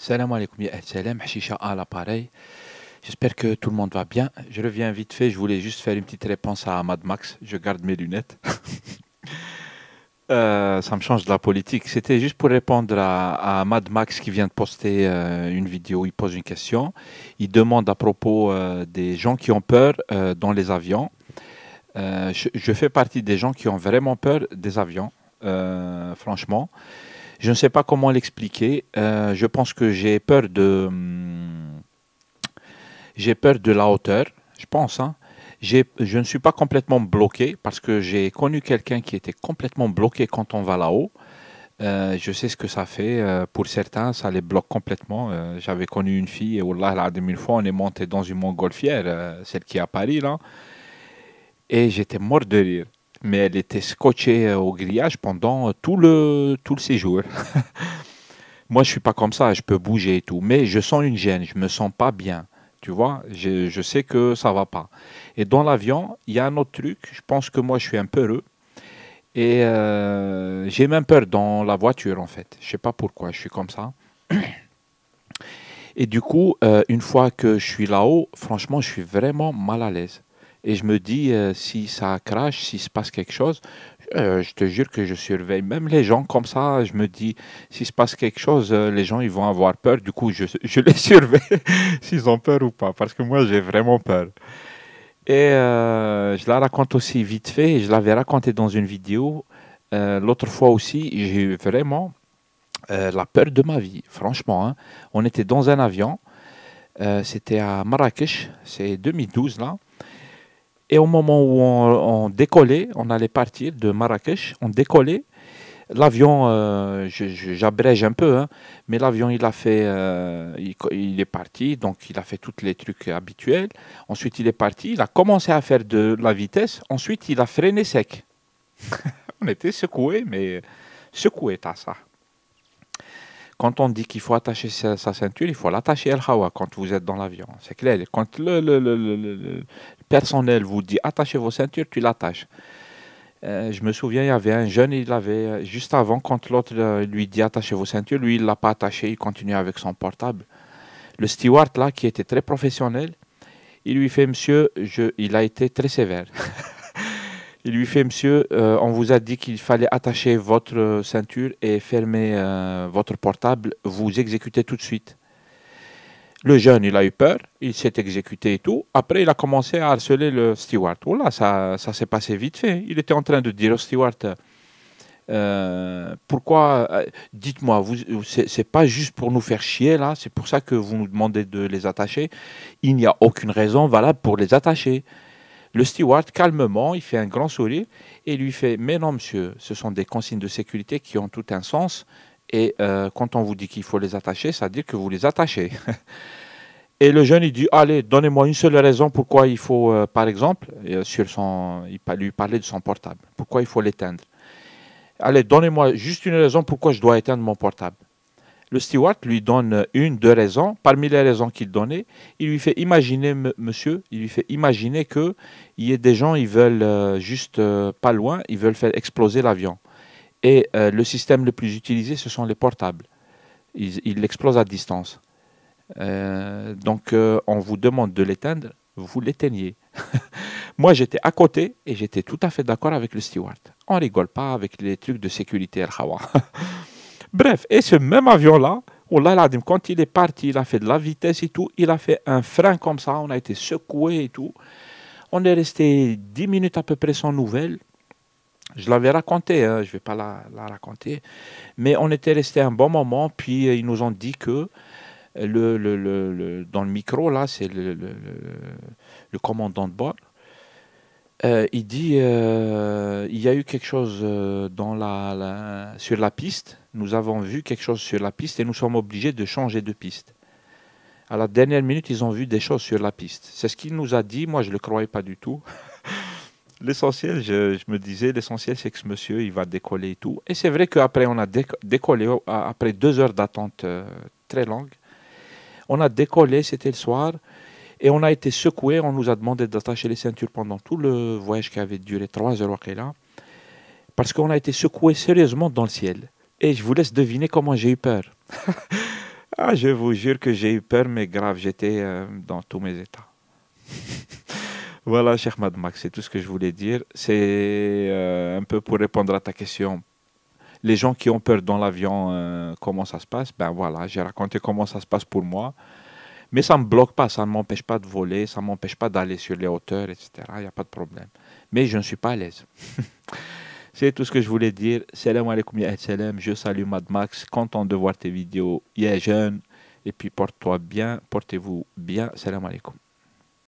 Salam alaikum, salam, Hashisha à l'appareil. J'espère que tout le monde va bien. Je reviens vite fait, je voulais juste faire une petite réponse à Mad Max. Je garde mes lunettes. Euh, ça me change de la politique. C'était juste pour répondre à, à, Mad Max qui vient de poster euh, une vidéo. Il pose une question. Il demande à propos euh, des gens qui ont peur dans les avions. Je, je, fais partie des gens qui ont vraiment peur des avions, franchement. Je ne sais pas comment l'expliquer. Euh, je pense que j'ai peur de. Hum, j'ai peur de la hauteur, je pense. Hein. Je ne suis pas complètement bloqué parce que j'ai connu quelqu'un qui était complètement bloqué quand on va là-haut. Euh, je sais ce que ça fait. Euh, pour certains, ça les bloque complètement. J'avais connu une fille, et Wallah, mille fois, on est monté dans une montgolfière, celle qui est à Paris, là. Et j'étais mort de rire mais elle était scotchée euh, au grillage pendant euh, tout le, tout le séjour. Moi, je suis pas comme ça, je peux bouger et tout, mais je sens une gêne, je me sens pas bien. Tu vois, je, sais que ça va pas. Et dans l'avion, il y a un autre truc. Je pense que moi, je suis un peu heureux. Et euh, j'ai même peur dans la voiture, en fait. Je sais pas pourquoi, je suis comme ça. Et du coup, une fois que je suis là-haut, franchement, je suis vraiment mal à l'aise. Et je me dis, euh, si ça crache, s'il se passe quelque chose, euh, je te jure que je surveille même les gens comme ça. Je me dis, s'il se passe quelque chose, euh, les gens ils vont avoir peur. Du coup, je, les surveille s'ils ont peur ou pas, parce que moi j'ai vraiment peur. Et je la raconte aussi vite fait. Je l'avais raconté dans une vidéo. L'autre fois aussi, j'ai eu vraiment la peur de ma vie. Franchement, hein. on était dans un avion. C'était à Marrakech. C'est 2012 là. Et au moment où on, décollait, on allait partir de Marrakech, on décollait. L'avion, euh, j'abrège un peu, hein, mais l'avion, il a fait, euh, il, est parti, donc il a fait tous les trucs habituels. Ensuite, il est parti, il a commencé à faire de la vitesse. Ensuite, il a freiné sec. on était secoué, mais secoué, t'as ça quand on dit qu'il faut attacher sa, ceinture, il faut l'attacher à Hawa quand vous êtes dans l'avion. C'est clair. Quand le, personnel vous dit attachez vos ceintures, tu l'attaches. Euh, je me souviens, il y avait un jeune, il l'avait juste avant, quand l'autre euh, lui dit attachez vos ceintures, lui, il ne l'a pas attaché, il continue avec son portable. Le steward, là, qui était très professionnel, il lui fait, monsieur, il a été très sévère. il lui fait, monsieur, euh, on vous a dit qu'il fallait attacher votre ceinture et fermer votre portable, vous exécutez tout de suite. Le jeune, il a eu peur, il s'est exécuté et tout. Après, il a commencé à harceler le steward. Oula, oh ça, ça s'est passé vite fait. Il était en train de dire au steward euh, pourquoi euh, Dites-moi, vous, c'est pas juste pour nous faire chier là, c'est pour ça que vous nous demandez de les attacher. Il n'y a aucune raison valable pour les attacher. Le steward, calmement, il fait un grand sourire et lui fait Mais non, monsieur, ce sont des consignes de sécurité qui ont tout un sens. Et euh, quand on vous dit qu'il faut les attacher, ça veut dire que vous les attachez. Et le jeune, il dit, allez, donnez-moi une seule raison pourquoi il faut, euh, par exemple, euh, sur son, il lui parlait de son portable, pourquoi il faut l'éteindre. Allez, donnez-moi juste une raison pourquoi je dois éteindre mon portable. Le steward lui donne une, deux raisons. Parmi les raisons qu'il donnait, il lui fait imaginer, monsieur, il lui fait imaginer qu'il y ait des gens, ils veulent juste pas loin, ils veulent faire exploser l'avion. Et euh, le système le plus utilisé, ce sont les portables. Ils, explose à distance. Euh, donc, euh, on vous demande de l'éteindre, vous l'éteignez. Moi, j'étais à côté et j'étais tout à fait d'accord avec le steward. On rigole pas avec les trucs de sécurité, Al-Khawah. Bref, et ce même avion-là, quand il est parti, il a fait de la vitesse et tout, il a fait un frein comme ça, on a été secoué et tout. On est resté 10 minutes à peu près sans nouvelles. Je l'avais raconté, hein, je ne vais pas la, raconter. Mais on était resté un bon moment, puis euh, ils nous ont dit que le, dans le micro, là, c'est le, commandant de bord. Euh, il dit euh, il y a eu quelque chose euh, dans la, sur la piste. Nous avons vu quelque chose sur la piste et nous sommes obligés de changer de piste. À la dernière minute, ils ont vu des choses sur la piste. C'est ce qu'il nous a dit. Moi, je ne le croyais pas du tout. l'essentiel, je, me disais, l'essentiel, c'est que ce monsieur, il va décoller et tout. Et c'est vrai qu'après, on a décollé, euh, après deux heures d'attente euh, très longue, on a décollé, c'était le soir, et on a été secoué. On nous a demandé d'attacher les ceintures pendant tout le voyage qui avait duré trois heures, là, parce qu'on a été secoué sérieusement dans le ciel. Et je vous laisse deviner comment j'ai eu peur. ah, je vous jure que j'ai eu peur, mais grave, j'étais euh, dans tous mes états. Voilà, cher Mad Max, c'est tout ce que je voulais dire. C'est euh, un peu pour répondre à ta question. Les gens qui ont peur dans l'avion, euh, comment ça se passe Ben voilà, j'ai raconté comment ça se passe pour moi. Mais ça ne me bloque pas, ça ne m'empêche pas de voler, ça ne m'empêche pas d'aller sur les hauteurs, etc. Il n'y a pas de problème. Mais je ne suis pas à l'aise. c'est tout ce que je voulais dire. Salam alaikum ya salam. Je salue Mad Max. Content de voir tes vidéos. Il est jeune. Et puis porte-toi bien, portez-vous bien. Salam alaikum.